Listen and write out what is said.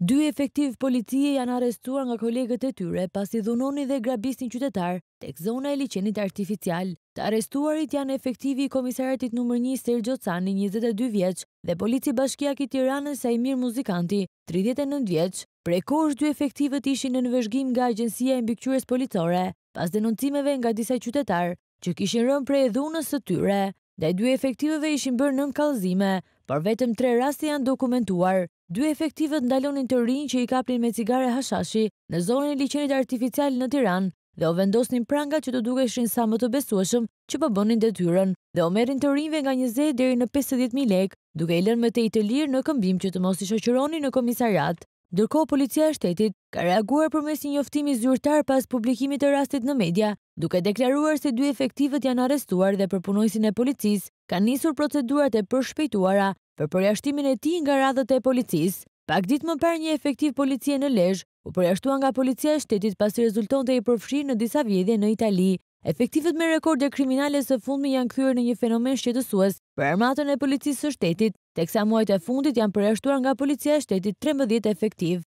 Dy efektiv policie janë arestuar nga kolegët e tyre pasi dhunoni dhe grabistin qytetar tek zona e liqenit artificial. Të arestuarit janë efektivi i komisaratit nëmër një Sergjo Cani, 22 vjeqë, dhe polici bashkia ki tiranën sa i mirë muzikanti, 39 vjeqë. Pre është dy efektivët ishin në nëvëshgim nga agjensia e mbikqyres policore, pas denoncimeve nga disa qytetar, që kishin rëmë prej e dhunës së tyre, dhe dy efektivëve ishin bërë nën kalzime, por vetëm tre rasti janë dokumentuar dy efektivët ndalonin të rinj që i kaplin me cigare hashashi në zonën e liqenit artificial në Tiran dhe o vendosnin pranga që të duke shrinë sa më të besueshëm që përbënin po dhe tyren dhe o merin të rinjve nga 20 dheri në 50.000 lek duke i lënë më të i të lirë në këmbim që të mos i shëqëroni në komisariat. Ndërko, policia e shtetit ka reaguar për mes një oftimi zyrtar pas publikimit të rastit në media, duke deklaruar se dy efektivët janë arestuar dhe përpunojsin e policis, ka nisur procedurat e përshpejtuara për përjashtimin e ti nga radhët e policis, pak dit më par një efektiv policie në lezhë, u përjashtua nga policia e shtetit pasi rezulton të i përfshi në disa vjedhje në Itali. Efektivet me rekorde kriminale së fundmi janë këthyre në një fenomen shqetësues për armatën e policisë së shtetit, teksa muajt e fundit janë përjashtuar nga policia e shtetit 13 efektiv.